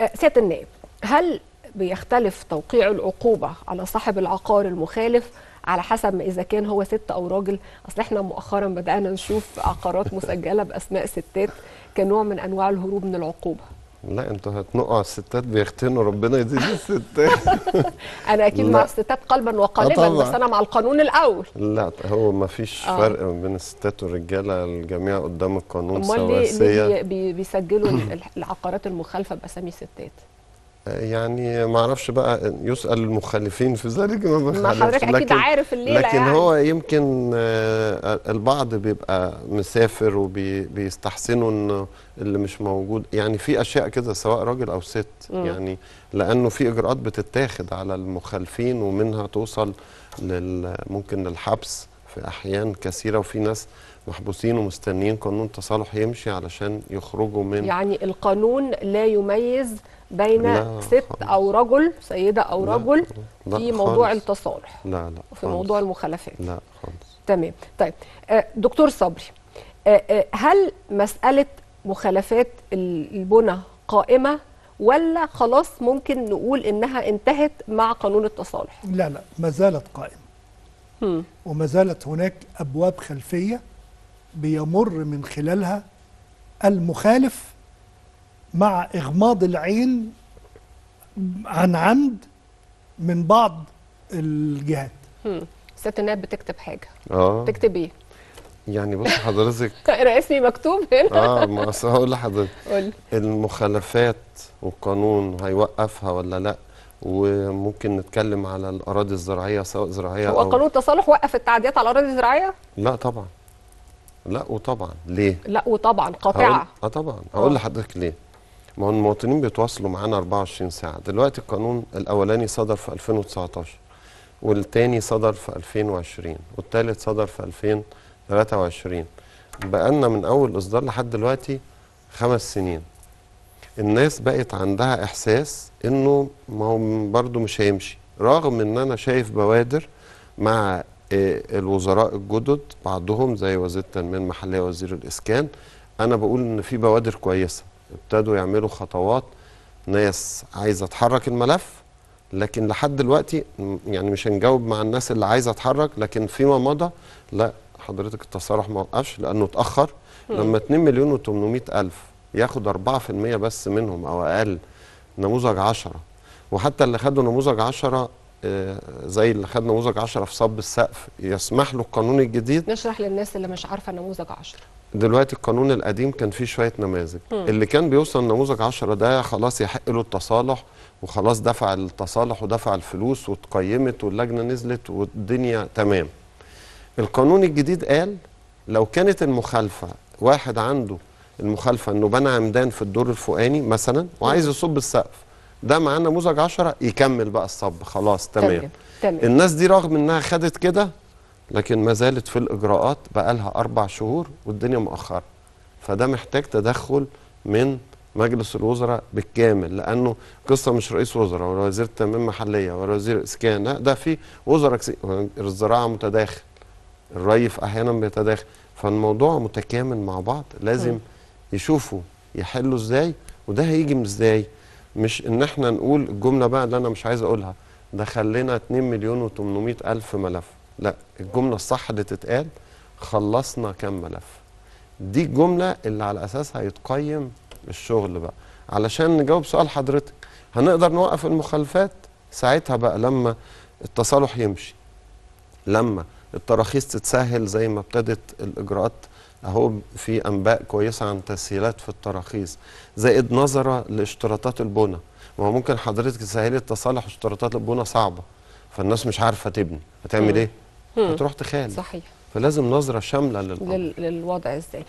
أه، سياده النائب هل بيختلف توقيع العقوبه على صاحب العقار المخالف على حسب ما اذا كان هو ست او راجل اصل احنا مؤخرا بدانا نشوف عقارات مسجله باسماء ستات كنوع من انواع الهروب من العقوبه لا انتوا هتنقوا على الستات بيختنوا ربنا يزيد الستات انا اكيد مع الستات قلبا وقالبا آه، بس انا مع القانون الاول لا هو ما فيش آه. فرق بين الستات والرجاله الجميع قدام القانون سواسيه امال ليه بيسجلوا العقارات المخالفه باسامي ستات يعني ما اعرفش بقى يسال المخالفين في ذلك ما حضرتك اكيد عارف الليله لكن يعني. هو يمكن آه، البعض بيبقى مسافر وبيستحسنوا انه اللي مش موجود يعني في اشياء كده سواء راجل او ست م. يعني لانه في اجراءات بتتاخد على المخالفين ومنها توصل لل ممكن للحبس في احيان كثيره وفي ناس محبوسين ومستنيين قانون تصالح يمشي علشان يخرجوا من يعني القانون لا يميز بين ست خالص. او رجل سيده او لا رجل لا في خالص. موضوع التصالح لا لا في خالص. موضوع المخالفات لا خالص تمام طيب آه، دكتور صبري آه، آه، هل مساله مخالفات البنى قائمه ولا خلاص ممكن نقول انها انتهت مع قانون التصالح لا لا ما زالت قائمه وما زالت هناك ابواب خلفيه بيمر من خلالها المخالف مع إغماض العين عن عمد من بعض الجهات الناب بتكتب حاجة آه. بتكتب إيه؟ يعني بص حضرتك رئيسي مكتوب هنا اه ما هقول لحضرتك المخالفات والقانون هيوقفها ولا لا وممكن نتكلم على الاراضي الزراعيه سواء زراعيه هو أو قانون التصالح وقف التعديات على الاراضي الزراعيه؟ لا طبعا لا وطبعا ليه؟ لا وطبعا قاطعه اه طبعا هقول آه. لحضرتك ليه؟ ما هو المواطنين بيتواصلوا معانا 24 ساعه، دلوقتي القانون الاولاني صدر في 2019 والتاني صدر في 2020 والتالت صدر في 2023 بقى لنا من اول اصدار لحد دلوقتي خمس سنين الناس بقت عندها احساس انه ما هو برضه مش هيمشي رغم ان انا شايف بوادر مع الوزراء الجدد بعضهم زي وزير التنميه المحليه وزير الاسكان انا بقول ان في بوادر كويسه ابتدوا يعملوا خطوات ناس عايزه تحرك الملف لكن لحد دلوقتي يعني مش هنجاوب مع الناس اللي عايزه تتحرك لكن فيما مضى لا حضرتك التصارح ما وقفش لانه اتاخر لما 2 مليون و800 الف ياخد 4% بس منهم او اقل نموذج 10 وحتى اللي خدوا نموذج 10 آه، زي اللي خد نموذج 10 في صب السقف يسمح له القانون الجديد نشرح للناس اللي مش عارفه نموذج 10 دلوقتي القانون القديم كان فيه شويه نماذج اللي كان بيوصل نموذج 10 ده خلاص يحق له التصالح وخلاص دفع التصالح ودفع الفلوس واتقيمت واللجنه نزلت والدنيا تمام القانون الجديد قال لو كانت المخالفه واحد عنده المخالفه انه بنى عمدان في الدور الفوقاني مثلا وعايز يصب السقف ده معاه نموذج 10 يكمل بقى الصب خلاص تمام تمام الناس دي رغم انها خدت كده لكن ما زالت في الاجراءات بقى لها اربع شهور والدنيا مؤخره فده محتاج تدخل من مجلس الوزراء بالكامل لانه قصه مش رئيس وزراء ولا وزير تنميه محليه ولا وزير اسكان لا ده في وزراء الزراعه متداخل الريف احيانا بيتداخل فالموضوع متكامل مع بعض لازم يشوفوا يحلوا ازاي وده هيجي ازاي مش ان احنا نقول الجمله بقى اللي انا مش عايز اقولها دخل لنا 2 مليون و800 الف ملف لا الجمله الصح اللي تتقال خلصنا كام ملف دي الجمله اللي على اساسها يتقيم الشغل بقى علشان نجاوب سؤال حضرتك هنقدر نوقف المخالفات ساعتها بقى لما التصالح يمشي لما التراخيص تتسهل زي ما ابتدت الاجراءات اهو في انباء كويسه عن تسهيلات في التراخيص زائد نظره لاشتراطات البنى ما هو ممكن حضرتك تسهلي التصالح واشتراطات البنى صعبه فالناس مش عارفه تبني هتعمل ايه؟ هتروح تخالف صحيح فلازم نظره شامله للأمر. للوضع ازاي